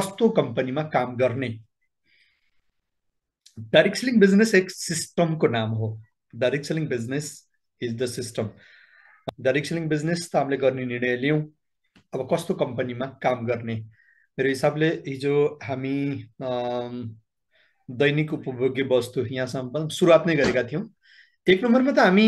कस्तो कम्पनीमा काम गर्ने डाइरेक्सलिङ बिजनेस एक सिस्टमको नाम हो direct selling business is the system direct selling business त हामीले गर्ने निर्णय लियौँ अब कस्तो कम्पनीमा काम गर्ने मेरो हिसाबले हिजो हामी दैनिक उपभोग्य वस्तु यहाँसम्म सुरुवात नै गरेका थियौँ एक नम्बरमा त हामी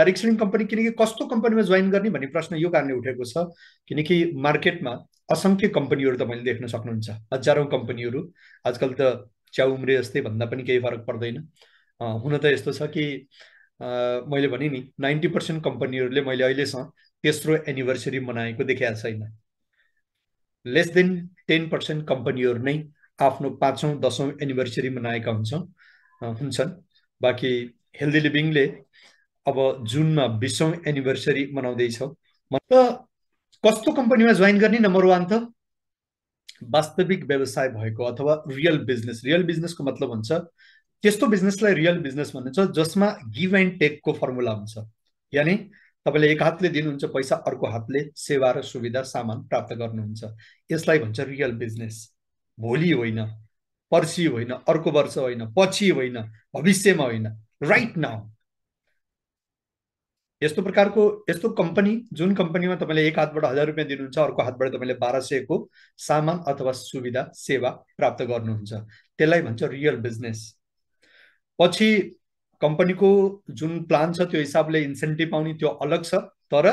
डाइरेक्सलिङ कम्पनी किनकि कस्तो कम्पनीमा जोइन गर्ने भन्ने प्रश्न यो कारणले उठेको छ किनकि मार्केटमा असङ्ख्य कम्पनीहरू मैले देख्न सक्नुहुन्छ हजारौँ कम्पनीहरू आजकल त च्या उम्रे जस्तै भन्दा पनि केही फरक पर्दैन हुन त यस्तो छ कि मैले भने नि नाइन्टी पर्सेन्ट कम्पनीहरूले मैले अहिलेसम्म तेस्रो एनिभर्सरी मनाएको देखाएको छैन लेस देन टेन पर्सेन्ट कम्पनीहरू नै आफ्नो पाँचौँ दसौँ एनिभर्सरी मनाएका हुन्छ हुन्छन् बाँकी हेल्दी लिभिङले अब जुनमा बिसौँ एनिभर्सरी मनाउँदैछ मतलब कस्तो कम्पनीमा जोइन गर्ने नम्बर वान त वास्तविक व्यवसाय भएको अथवा रियल बिजनेस रियल बिजनेसको मतलब हुन्छ त्यस्तो बिजनेसलाई रियल बिजनेस भनिन्छ जसमा गिभ एन्ड टेकको फर्मुला हुन्छ यानि तपाईँले एक हातले दिनुहुन्छ पैसा अर्को हातले सेवा र सुविधा सामान प्राप्त गर्नुहुन्छ यसलाई भन्छ रियल बिजनेस भोलि होइन पर्सि होइन अर्को वर्ष होइन पछि होइन भविष्यमा होइन राइट नाउ यस्तो प्रकारको यस्तो कम्पनी जुन कम्पनीमा तपाईँले एक हातबाट हजार रुपियाँ दिनुहुन्छ अर्को हातबाट तपाईँले बाह्र सयको सामान अथवा सुविधा सेवा प्राप्त गर्नुहुन्छ त्यसलाई भन्छ रियल बिजनेस पछि कम्पनीको जुन प्लान छ त्यो हिसाबले इन्सेन्टिभ पाउने त्यो अलग छ तर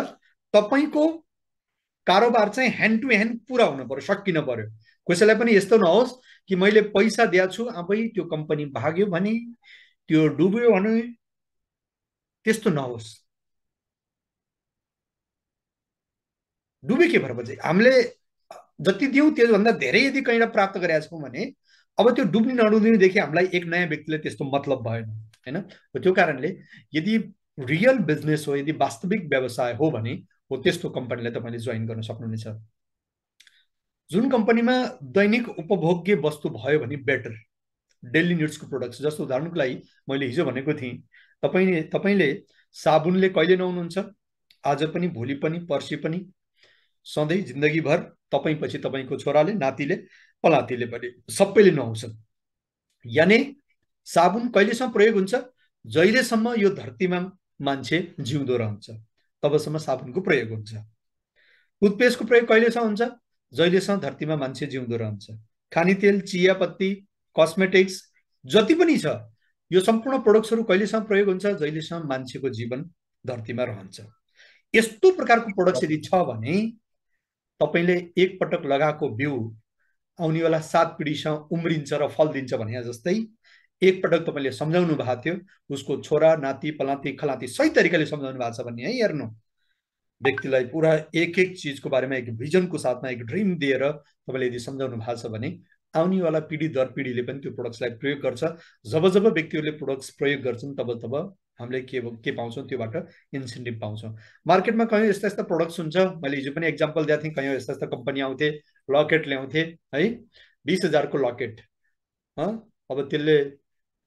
तपाईँको कारोबार चाहिँ ह्यान्ड टु ह्यान्ड पुरा हुनु पर्यो सकिन पर्यो कसैलाई पनि यस्तो नहोस् कि मैले पैसा दिएको छु आफै त्यो कम्पनी भाग्यो भने त्यो डुब्यो भने त्यस्तो नहोस् के भएर भएपछि हामीले जति दियौँ त्योभन्दा धेरै यदि कहीँ प्राप्त गरेका छौँ भने अब त्यो डुब्ने नडुब्नेदेखि हामीलाई एक नयाँ व्यक्तिले त्यस्तो मतलब भएन होइन त्यो कारणले यदि रियल बिजनेस हो यदि वास्तविक व्यवसाय हो भने हो त्यस्तो कम्पनीलाई तपाईँले जोइन गर्न सक्नुहुनेछ जुन कम्पनीमा दैनिक उपभोग्य वस्तु भयो भने बेटर डेली निड्सको प्रोडक्ट्स जस्तो उदाहरणको लागि मैले हिजो भनेको थिएँ तपाईँले तपाईँले साबुनले कहिले नहुनुहुन्छ आज पनि भोलि पनि पर्सि पनि सधैँ जिन्दगीभर तपाईँ पछि तपाईँको छोराले नातिले पलातीले पनि सबैले नुहाउँछ यानि साबुन कहिलेसम्म प्रयोग हुन्छ जहिलेसम्म यो धरतीमा मान्छे जिउँदो रहन्छ तबसम्म साबुनको प्रयोग हुन्छ उत्पेसको प्रयोग कहिलेसम्म हुन्छ जहिलेसम्म धरतीमा मान्छे जिउँदो रहन्छ खाने तेल चियापत्ती कस्मेटिक्स जति पनि छ यो सम्पूर्ण प्रडक्ट्सहरू कहिलेसम्म प्रयोग हुन्छ जहिलेसम्म मान्छेको जीवन धरतीमा रहन्छ यस्तो प्रकारको प्रोडक्ट्स यदि छ भने तपाईँले एकपटक लगाएको बिउ आउनेवाला सात पिँढीसँग उम्रिन्छ र फल दिन्छ भने जस्तै एकपटक तपाईँले सम्झाउनु भएको थियो उसको छोरा नाति पलाती खलाती सही तरिकाले सम्झाउनु भएको छ भन्ने है हेर्नु व्यक्तिलाई पुरा एक एक चिजको बारेमा एक भिजनको साथमा एक ड्रिम दिएर तपाईँले यदि सम्झाउनु भएको छ भने आउनेवाला पिँढी दर पिँढीले पनि त्यो प्रोडक्ट्सलाई प्रयोग गर्छ जब जब व्यक्तिहरूले प्रोडक्ट्स प्रयोग गर्छन् तब तब हामीले के के पाउँछौँ त्योबाट इन्सेन्टिभ पाउँछौँ मार्केटमा कयौँ यस्ता यस्ता प्रडक्ट्स हुन्छ मैले हिजो पनि एक्जाम्पल दिएको थिएँ कयौँ यस्ता यस्ता कम्पनी आउँथे लकेट ल्याउँथे है बिस हजारको लकेट अब त्यसले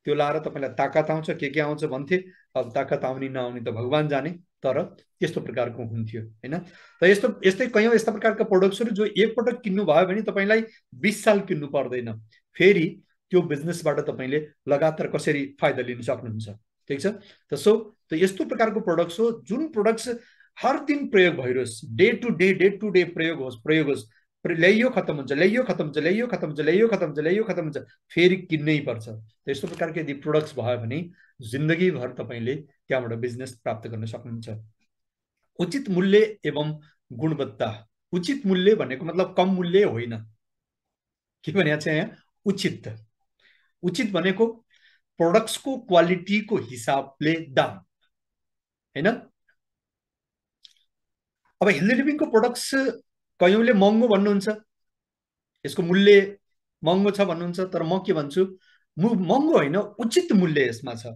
त्यो लाएर तपाईँलाई ताकत आउँछ के के आउँछ भन्थे अब ताकत आउने नआउने त भगवान् जाने तर यस्तो प्रकारको हुन्थ्यो होइन त यस्तो यस्तै कयौँ यस्ता प्रकारका प्रडक्ट्सहरू जो एकपटक किन्नु भयो भने तपाईँलाई बिस साल किन्नु पर्दैन फेरि त्यो बिजनेसबाट तपाईँले लगातार कसरी फाइदा लिन सक्नुहुन्छ ठिक छ त सो त यस्तो प्रकारको प्रडक्ट्स हो जुन प्रडक्ट्स हर दिन प्रयोग भइरहोस् day to day day to day प्रयोग होस् प्रयोग होस् ल्याइयो खत्तम हुन्छ ल्याइयो खत्तम हुन्छ ल्याइयो खत्तम हुन्छ ल्याइयो खत्तम हुन्छ ल्याइयो खत्तम हुन्छ फेरि किन्नै पर्छ यस्तो प्रकारको यदि प्रोडक्ट्स भयो भने जिन्दगीभर तपाईँले त्यहाँबाट बिजनेस प्राप्त गर्न सक्नुहुन्छ उचित मूल्य एवं गुणवत्ता उचित मूल्य भनेको मतलब कम मूल्य होइन के भनिएको छ यहाँ उचित उचित भनेको प्रडक्ट्सको क्वालिटीको हिसाबले दाम होइन अब हेल्दी लिभिङको प्रडक्ट्स कयौँले महँगो भन्नुहुन्छ यसको मूल्य महँगो छ भन्नुहुन्छ तर म के भन्छु महँगो होइन उचित मूल्य यसमा छ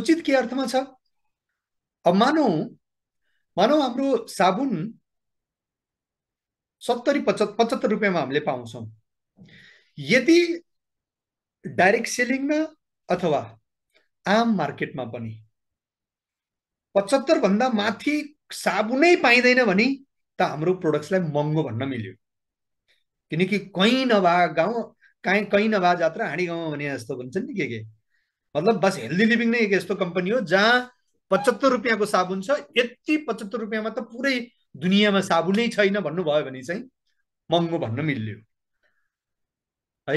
उचित के अर्थमा छ अब मानौ मानौ हाम्रो साबुन सत्तरी पचहत्तर पचहत्तर रुपियाँमा हामीले पाउँछौँ यदि डाइरेक्ट सेलिङमा अथवा आम मार्केटमा पनि पचहत्तरभन्दा माथि साबुनै पाइँदैन भने त हाम्रो प्रोडक्ट्सलाई महँगो भन्न मिल्यो किनकि कहीँ नभए गाउँ कहीँ कहीँ नभए जात्रा हाँडी गाउँ भने जस्तो भन्छन् नि के के मतलब बस हेल्दी लिभिङ नै एक यस्तो कम्पनी हो जहाँ पचहत्तर रुपियाँको साबुन छ यति पचहत्तर रुपियाँमा त पुरै दुनियाँमा साबुनै छैन भन्नुभयो भने चाहिँ महँगो भन्न मिल्यो है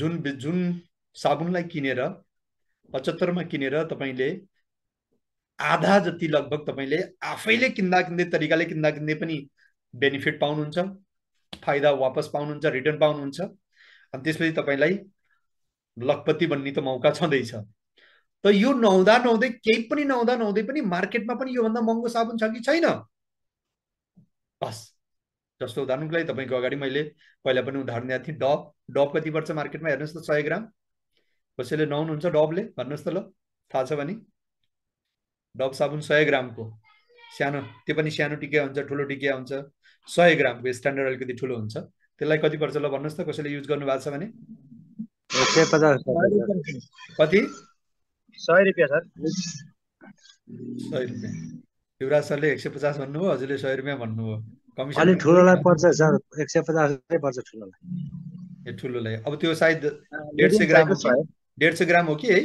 जुन जुन साबुनलाई किनेर पचहत्तरमा किनेर तपाईँले आधा जति लगभग तपाईँले आफैले किन्दा किन्दै तरिकाले किन्दा किन्दै पनि बेनिफिट पाउनुहुन्छ फाइदा वापस पाउनुहुन्छ रिटर्न पाउनुहुन्छ अनि त्यसपछि तपाईँलाई लखपति बन्ने त मौका छँदैछ त यो नहुँदा नहुँदै केही पनि नहुँदा नहुँदै पनि मार्केटमा पनि योभन्दा महँगो साबुन छ कि छैन बस जस्तो उदाहरणको लागि तपाईँको अगाडि मैले पहिला पनि उदाहरण दिएको थिएँ डप डप कति पर्छ मार्केटमा हेर्नुहोस् त सय ग्राम कसैले नुहाउनुहुन्छ डबले भन्नुहोस् त ल थाहा छ भने डब साबुन सय ग्रामको सानो त्यो पनि सानो टिकिया हुन्छ ठुलो टिकिया हुन्छ सय ग्रामको स्ट्यान्डर्ड अलिकति ठुलो हुन्छ त्यसलाई कति पर्छ ल भन्नुहोस् त कसैले युज गर्नु भएको छ भने कति सय रुपियाँ सय रुपियाँ युवराज सरले एक सय पचास भन्नुभयो हजुरले सय रुपियाँ भन्नुभयो कमिसन ठुलोलाई पर्छ सर एक सय पर्छ ठुलोलाई ए ठुलोलाई अब त्यो सायद डेढ सय ग्रामको डेढ सय ग्राम हो कि है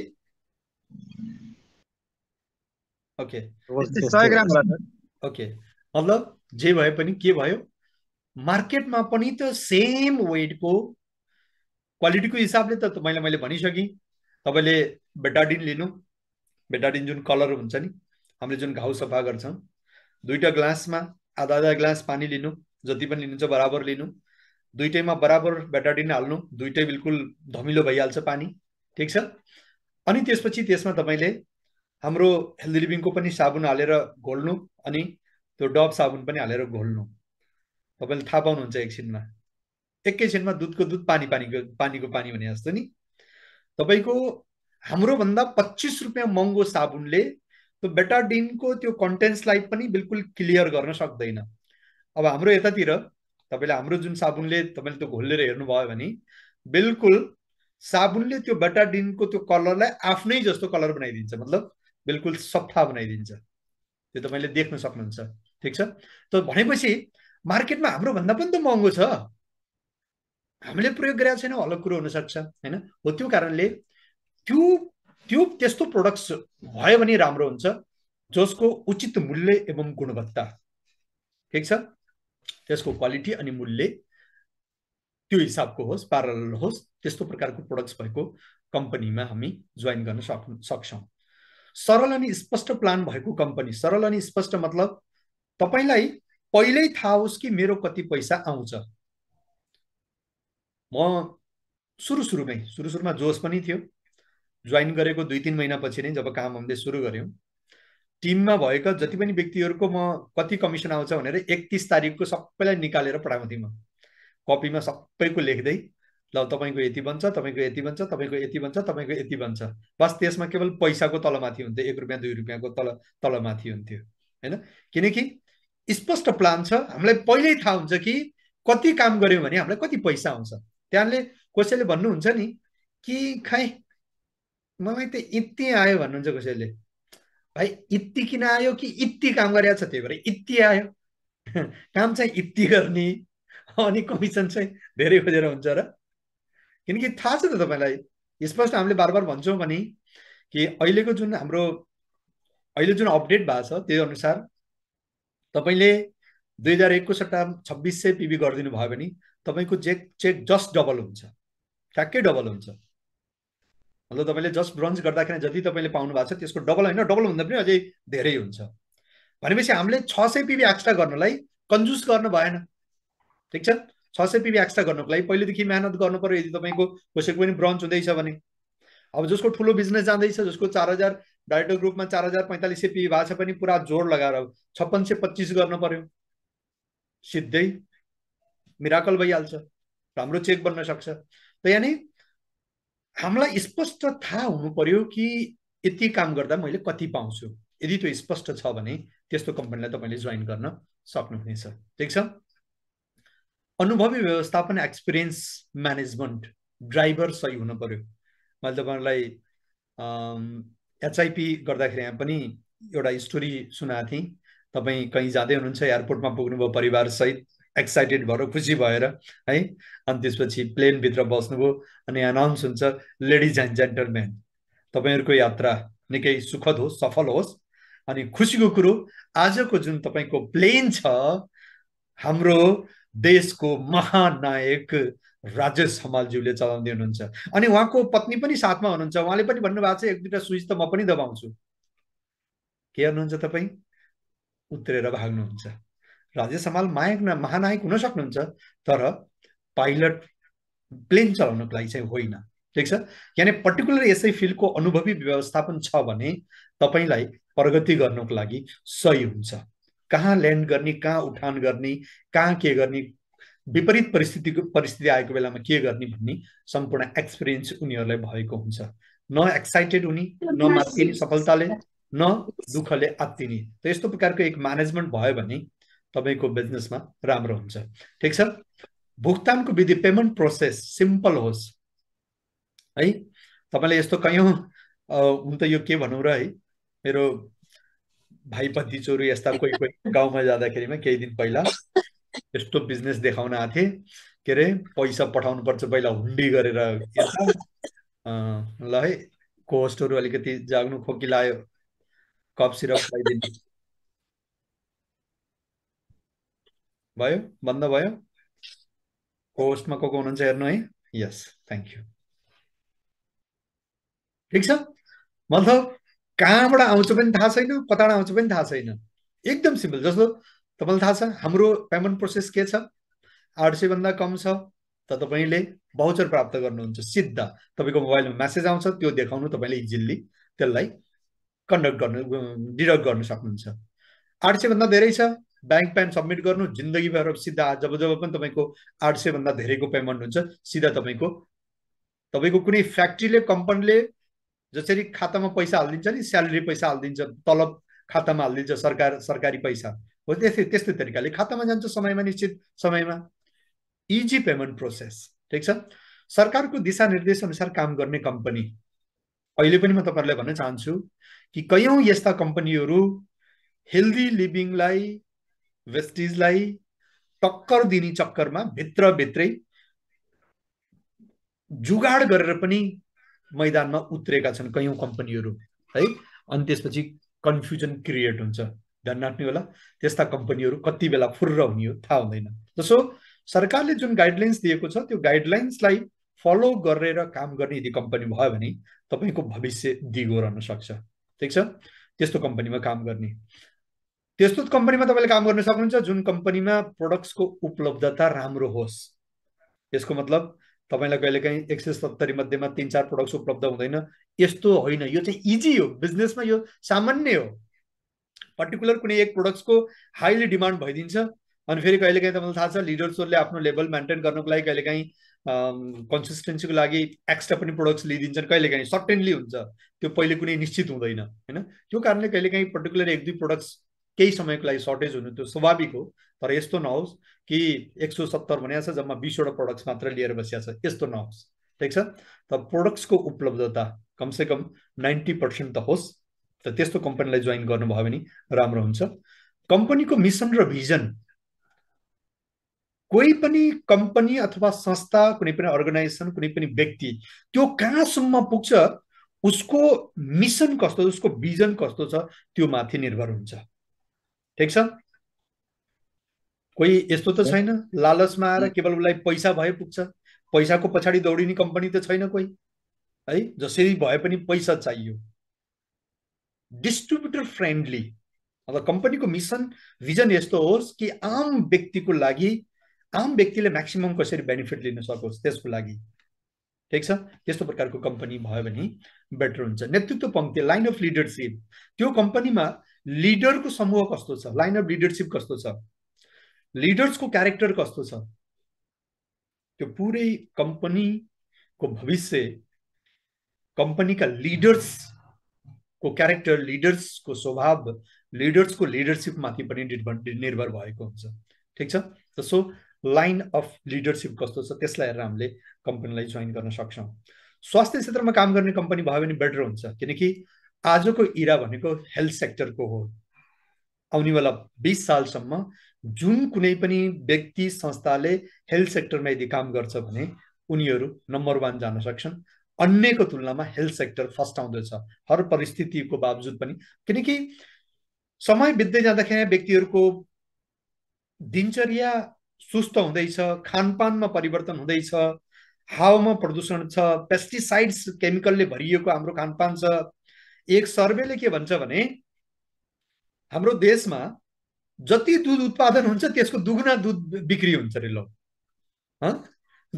ओके ग्राम ओके मतलब जे भए पनि के भयो मार्केटमा पनि त सेम वेटको क्वालिटीको हिसाबले त तपाईँलाई मैले भनिसकेँ तपाईँले बेटाडिन लिनु बेटाडिन जुन कलर हुन्छ नि हामीले जुन घाउ सफा गर्छौँ दुईवटा ग्लासमा आधा आधा ग्लास पानी लिनु जति पनि लिनुहुन्छ बराबर लिनु दुइटैमा बराबर बेटाडिन हाल्नु दुइटै बिल्कुल धमिलो भइहाल्छ पानी ठिक छ अनि त्यसपछि त्यसमा तपाईँले हाम्रो हेल्दी लिभिङको पनि साबुन हालेर घोल्नु अनि त्यो डब साबुन पनि हालेर घोल्नु तपाईँले थाहा पाउनुहुन्छ एकछिनमा एकैछिनमा दुधको दुध पानी पानीको पानीको पानी भने जस्तो नि तपाईँको हाम्रोभन्दा पच्चिस रुपियाँ महँगो साबुनले त्यो बेटाडिनको त्यो कन्टेन्ट्सलाई पनि बिल्कुल क्लियर गर्न सक्दैन अब हाम्रो यतातिर तपाईँले हाम्रो जुन साबुनले तपाईँले त्यो घोलेर हेर्नुभयो भने बिल्कुल साबुनले त्यो बेटाडिनको त्यो कलरलाई आफ्नै जस्तो कलर बनाइदिन्छ मतलब बिल्कुल सफा बनाइदिन्छ त्यो तपाईँले देख्न सक्नुहुन्छ ठिक छ त भनेपछि मार्केटमा हाम्रोभन्दा पनि त महँगो छ हामीले प्रयोग गरेका छैनौँ अलग कुरो हुनसक्छ होइन हो त्यो कारणले त्यो त्यो त्यस्तो प्रडक्ट्स भयो भने राम्रो हुन्छ जसको उचित मूल्य एवं गुणवत्ता ठिक छ त्यसको क्वालिटी अनि मूल्य त्यो हिसाबको होस् प्यारल होस् त्यस्तो प्रकारको प्रोडक्ट्स भएको कम्पनीमा हामी जोइन गर्न सक् सक्छौँ सरल अनि स्पष्ट प्लान भएको कम्पनी सरल अनि स्पष्ट मतलब तपाईँलाई पहिल्यै थाहा होस् कि मेरो कति पैसा आउँछ म सुरु सुरुमै सुरु सुरुमा जोस पनि थियो जोइन गरेको दुई तिन महिनापछि नै जब काम हामीले सुरु गऱ्यौँ टिममा भएका जति पनि व्यक्तिहरूको म कति कमिसन आउँछ भनेर एकतिस तारिकको सबैलाई निकालेर पठाउँथेँ म कपीमा सबैको लेख्दै ल तपाईँको यति बन्छ तपाईँको यति बन्छ तपाईँको यति बन्छ तपाईँको यति बन्छ बस त्यसमा केवल पैसाको तलमाथि हुन्थ्यो एक रुपियाँ दुई रुपियाँको तल तलमाथि हुन्थ्यो होइन किनकि स्पष्ट प्लान छ हामीलाई पहिल्यै थाहा हुन्छ कि कति काम गऱ्यौँ भने हामीलाई कति पैसा आउँछ त्यहाँले कसैले भन्नुहुन्छ नि कि खै मलाई त यति आयो भन्नुहुन्छ कसैले भाइ यति किन आयो कि यति काम गरिरहेको छ त्यही भएर यति आयो काम चाहिँ यति गर्ने अनि कमिसन चाहिँ धेरै खोजेर हुन्छ र किनकि थाहा छ त तपाईँलाई स्पष्ट हामीले बार बार भन्छौँ भने कि अहिलेको जुन हाम्रो अहिले जुन अपडेट भएको छ त्यही अनुसार तपाईँले दुई हजार एकको सट्टा छब्बिस सय पिबी गरिदिनु भयो भने तपाईँको चेक चेक जस्ट डबल हुन्छ ठ्याक्कै डबल हुन्छ मतलब तपाईँले जस्ट ब्रन्च गर्दाखेरि जति तपाईँले पाउनु भएको छ त्यसको डबल होइन डबल हुँदा पनि अझै धेरै हुन्छ भनेपछि हामीले छ सय पिबी एक्स्ट्रा गर्नलाई कन्जुस गर्नु भएन ठिक छ छ सय पिबी एक्स्ट्रा गर्नुको लागि पहिलेदेखि मेहनत गर्नु पऱ्यो यदि तपाईँको कसैको पनि ब्रन्च हुँदैछ भने अब जसको ठुलो बिजनेस जाँदैछ जसको चार हजार डाइरेक्टर ग्रुपमा चार हजार पैँतालिस सय पिबी भएको छ पनि पुरा जोड लगाएर छप्पन सय पच्चिस गर्नु पर्यो सिधै मिराकल भइहाल्छ राम्रो चेक बन्न सक्छ त यानि हामीलाई स्पष्ट थाहा हुनु पर्यो कि यति काम गर्दा मैले कति पाउँछु यदि त्यो स्पष्ट छ भने त्यस्तो कम्पनीलाई तपाईँले जोइन गर्न सक्नुहुनेछ ठिक छ अनुभवी व्यवस्थापन एक्सपिरियन्स म्यानेजमेन्ट ड्राइभर सही हुनु पर्यो मैले तपाईँहरूलाई एचआइपी गर्दाखेरि यहाँ पनि एउटा स्टोरी सुनाएको थिएँ तपाईँ कहीँ जाँदै हुनुहुन्छ एयरपोर्टमा पुग्नुभयो परिवारसहित एक्साइटेड भएर खुसी भएर है अनि त्यसपछि प्लेनभित्र बस्नुभयो अनि अनाउन्स हुन्छ लेडिज एन्ड जेन्टलम्यान तपाईँहरूको यात्रा निकै सुखद होस् सफल होस् अनि खुसीको कुरो आजको जुन तपाईँको प्लेन छ हाम्रो देशको महानायक राजेश हमालज्यूले चलाउँदै हुनुहुन्छ अनि उहाँको पत्नी पनि साथमा हुनुहुन्छ उहाँले पनि भन्नुभएको छ एक दुईवटा स्विच त म पनि दबाउँछु के गर्नुहुन्छ तपाईँ उत्रेर भाग्नुहुन्छ राजेश हमाल मायक न महानायक हुन सक्नुहुन्छ तर पाइलट प्लेन चलाउनुको लागि चाहिँ होइन ठिक छ यानि पर्टिकुलर यसै फिल्डको अनुभवी व्यवस्थापन छ भने तपाईँलाई प्रगति गर्नुको लागि सही हुन्छ कहाँ ल्यान्ड गर्ने कहाँ उठान गर्ने कहाँ के गर्ने विपरीत परिस्थितिको परिस्थिति आएको बेलामा के गर्ने भन्ने सम्पूर्ण एक्सपिरियन्स उनीहरूलाई भएको हुन्छ न एक्साइटेड हुने न मात्तिने सफलताले न दुःखले आत्तिने त यस्तो प्रकारको एक म्यानेजमेन्ट भयो भने तपाईँको बिजनेसमा राम्रो हुन्छ ठिक छ भुक्तानको विधि पेमेन्ट प्रोसेस सिम्पल होस् है तपाईँले यस्तो कयौँ हुन त यो के भनौँ र है मेरो भाइपन्थी चोरो यस्ता कोही कोही गाउँमा जाँदाखेरिमा केही दिन पहिला यस्तो बिजनेस देखाउन आएको थिएँ के अरे पैसा पठाउनु पर्छ पहिला हुन्डी गरेर ल है कोस्टहरू अलिकति जाग्नु खोकी लायो कप सिरप खुवाइदिनु भयो बन्द भयो कोस्टमा को को हुनुहुन्छ हेर्नु है यस थ्याङ्क यू ठिक छ मतलब कहाँबाट आउँछ पनि थाहा छैन कताबाट आउँछ पनि थाहा छैन एकदम सिम्पल जस्तो तपाईँलाई थाहा छ हाम्रो पेमेन्ट प्रोसेस के छ आठ सयभन्दा कम छ त तपाईँले भाउचर प्राप्त गर्नुहुन्छ सिधा तपाईँको मोबाइलमा मेसेज आउँछ त्यो देखाउनु तपाईँले इजिली त्यसलाई कन्डक्ट गर्नु डिडक्ट गर्नु सक्नुहुन्छ आठ सयभन्दा धेरै छ ब्याङ्क प्यान सब्मिट गर्नु भएर सिधा जब जब पनि तपाईँको आठ सयभन्दा धेरैको पेमेन्ट हुन्छ सिधा तपाईँको तपाईँको कुनै फ्याक्ट्रीले कम्पनीले जसरी खातामा पैसा हालिदिन्छ नि स्यालेरी पैसा हालिदिन्छ तलब खातामा हालिदिन्छ सरकार सरकारी पैसा हो त्यस्तै त्यस्तै तरिकाले खातामा जान्छ समयमा निश्चित समयमा इजी पेमेन्ट प्रोसेस ठिक छ सरकारको दिशानिर्देश अनुसार काम गर्ने कम्पनी अहिले पनि म तपाईँहरूलाई भन्न चाहन्छु कि कयौँ यस्ता कम्पनीहरू हेल्दी लिभिङलाई वेस्टिजलाई टक्कर दिने चक्करमा भित्रभित्रै जुगाड गरेर पनि मैदानमा उत्रेका छन् कैयौँ कम्पनीहरू है अनि त्यसपछि कन्फ्युजन क्रिएट हुन्छ ध्यान राख्ने होला त्यस्ता कम्पनीहरू कति बेला फुर्र हुने हो थाहा हुँदैन जसो सरकारले जुन गाइडलाइन्स दिएको छ त्यो गाइडलाइन्सलाई फलो गरेर काम गर्ने यदि कम्पनी भयो भने तपाईँको भविष्य दिगो रहन सक्छ ठिक छ त्यस्तो कम्पनीमा काम गर्ने त्यस्तो कम्पनीमा तपाईँले काम गर्न सक्नुहुन्छ जुन कम्पनीमा प्रडक्ट्सको उपलब्धता राम्रो होस् यसको मतलब तपाईँलाई कहिलेकाहीँ एक सय सत्तरी मध्येमा तिन चार प्रडक्ट्स उपलब्ध हुँदैन यस्तो होइन यो चाहिँ इजी हो बिजनेसमा यो सामान्य हो पर्टिकुलर कुनै एक प्रडक्ट्सको हाइली डिमान्ड भइदिन्छ अनि फेरि कहिलेकाहीँ तपाईँलाई थाहा छ लिडर्सहरूले आफ्नो लेभल मेन्टेन गर्नको लागि कहिलेकाहीँ कन्सिस्टेन्सीको लागि एक्स्ट्रा पनि प्रडक्ट्स लिइदिन्छन् कहिलेकाहीँ सर्टेनली हुन्छ त्यो पहिले कुनै निश्चित हुँदैन होइन त्यो कारणले कहिलेकाहीँ पर्टिकुलर एक दुई प्रडक्ट्स केही समयको लागि सर्टेज हुनु त्यो स्वाभाविक हो तर यस्तो नहोस् कि एक सौ सत्तर भनेको छ जम्मा बिसवटा प्रडक्ट्स मात्र लिएर बसिया छ यस्तो नहोस् ठिक छ त प्रडक्ट्सको उपलब्धता कमसे कम नाइन्टी पर्सेन्ट त होस् त त्यस्तो कम्पनीलाई जोइन गर्नुभयो भने राम्रो हुन्छ कम्पनीको मिसन र भिजन कोही पनि कम्पनी अथवा संस्था कुनै पनि अर्गनाइजेसन कुनै पनि व्यक्ति त्यो कहाँसम्म पुग्छ उसको मिसन कस्तो उसको भिजन कस्तो छ त्यो माथि निर्भर हुन्छ ठिक छ कोही यस्तो त छैन लालचमा आएर केवल उसलाई पैसा भए पुग्छ पैसाको पछाडि दौडिने कम्पनी त छैन कोही है जसरी भए पनि पैसा चाहियो डिस्ट्रिब्युटर फ्रेन्डली अब कम्पनीको मिसन भिजन यस्तो होस् कि आम व्यक्तिको लागि आम व्यक्तिले म्याक्सिमम् कसरी बेनिफिट लिन सकोस् त्यसको लागि ठिक छ त्यस्तो प्रकारको कम्पनी भयो भने बेटर हुन्छ नेतृत्व पङ्क्ति लाइन अफ लिडरसिप त्यो कम्पनीमा लिडरको समूह कस्तो छ लाइन अफ लिडरसिप कस्तो छ लिडर्सको क्यारेक्टर कस्तो छ त्यो पुरै कम्पनीको भविष्य कम्पनीका लिडर्सको क्यारेक्टर लिडर्सको स्वभाव लिडर्सको लिडरसिपमाथि पनि निर्भर भएको हुन्छ ठिक छ सो लाइन अफ लिडरसिप कस्तो छ त्यसलाई हेरेर हामीले कम्पनीलाई जोइन गर्न सक्छौँ स्वास्थ्य क्षेत्रमा काम गर्ने कम्पनी भयो भने बेटर हुन्छ किनकि आजको इरा भनेको हेल्थ सेक्टरको हो आउनेवाला बिस सालसम्म जुन कुनै पनि व्यक्ति संस्थाले हेल्थ सेक्टरमा यदि काम गर्छ भने उनीहरू नम्बर वान जान सक्छन् अन्यको तुलनामा हेल्थ सेक्टर फर्स्ट आउँदछ हर परिस्थितिको बावजुद पनि किनकि समय बित्दै जाँदाखेरि व्यक्तिहरूको दिनचर्या सुस्त हुँदैछ खानपानमा परिवर्तन हुँदैछ हावामा प्रदूषण छ पेस्टिसाइड्स केमिकलले भरिएको हाम्रो खानपान छ एक सर्वेले के भन्छ भने हाम्रो देशमा जति दुध उत्पादन हुन्छ त्यसको दुगुना दुध बिक्री हुन्छ अरे ल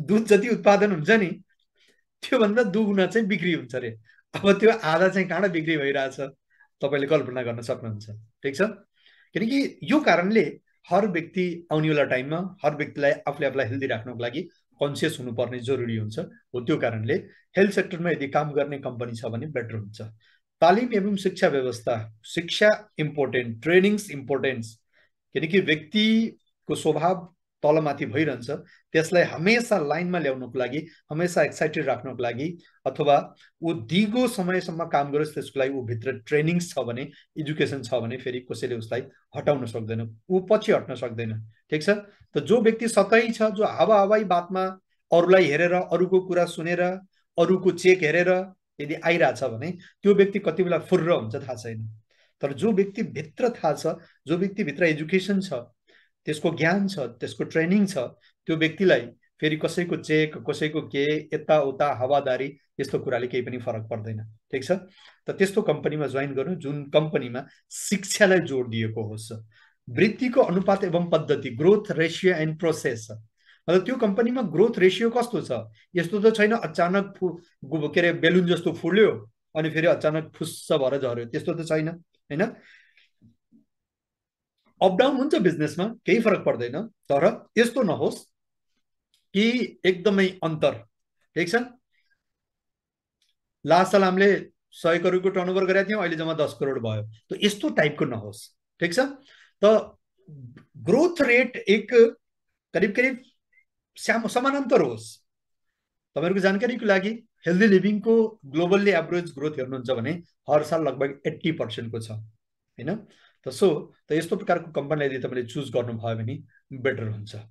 दुध जति उत्पादन हुन्छ नि त्योभन्दा दुगुना चाहिँ बिक्री हुन्छ अरे अब त्यो आधा चाहिँ कहाँ बिक्री भइरहेछ तपाईँले कल्पना गर्न सक्नुहुन्छ ठिक छ किनकि यो कारणले हर व्यक्ति आउनेवाला टाइममा हर व्यक्तिलाई आफूले आफूलाई हेल्दी राख्नको लागि कन्सियस हुनुपर्ने जरुरी हुन्छ हो त्यो कारणले हेल्थ सेक्टरमा यदि काम गर्ने कम्पनी छ भने बेटर हुन्छ तालिम एवं शिक्षा व्यवस्था शिक्षा इम्पोर्टेन्ट ट्रेनिङ्स इम्पोर्टेन्स किनकि व्यक्तिको स्वभाव तलमाथि भइरहन्छ त्यसलाई हमेसा लाइनमा ल्याउनुको लागि हमेसा एक्साइटेड राख्नको लागि अथवा ऊ दिगो समयसम्म काम गरोस् त्यसको लागि भित्र ट्रेनिङ्स छ भने एजुकेसन छ भने फेरि कसैले उसलाई हटाउन सक्दैन ऊ पछि हट्न सक्दैन ठिक छ त जो व्यक्ति सतै छ जो हावा हावाई बातमा अरूलाई हेरेर अरूको कुरा सुनेर अरूको चेक हेरेर यदि आइरहेछ भने त्यो व्यक्ति कति बेला फुर्र हुन्छ थाहा छैन तर जो व्यक्तिभित्र थाहा छ जो व्यक्तिभित्र एजुकेसन छ त्यसको ज्ञान छ त्यसको ट्रेनिङ छ त्यो व्यक्तिलाई फेरि कसैको चेक कसैको के यताउता हावादारी यस्तो कुराले केही पनि फरक पर्दैन ठिक छ त त्यस्तो कम्पनीमा जोइन गर्नु जुन कम्पनीमा शिक्षालाई जोड दिएको होस् वृत्तिको अनुपात एवं पद्धति ग्रोथ रेसियो एन्ड प्रोसेस मतलब त्यो कम्पनीमा ग्रोथ रेसियो कस्तो छ यस्तो त छैन अचानक फु के अरे बेलुन जस्तो फुल्यो अनि फेरि अचानक फुस्स भएर झऱ्यो त्यस्तो त छैन होइन अपडाउन हुन्छ बिजनेसमा केही फरक पर्दैन तर यस्तो नहोस् कि एकदमै अन्तर ठिक छ लास्ट साल हामीले सय करोडको टर्नओभर गरेका थियौँ अहिले जम्मा दस करोड भयो त यस्तो टाइपको नहोस् ठिक छ त ग्रोथ रेट एक करिब करिब साम समानान्तर होस् तपाईँहरूको जानकारीको लागि हेल्दी लिभिङको ग्लोबल्ली एभरेज ग्रोथ हेर्नुहुन्छ भने हर साल लगभग एट्टी पर्सेन्टको छ होइन त सो त यस्तो प्रकारको कम्पनीलाई यदि तपाईँले चुज गर्नुभयो भने बेटर हुन्छ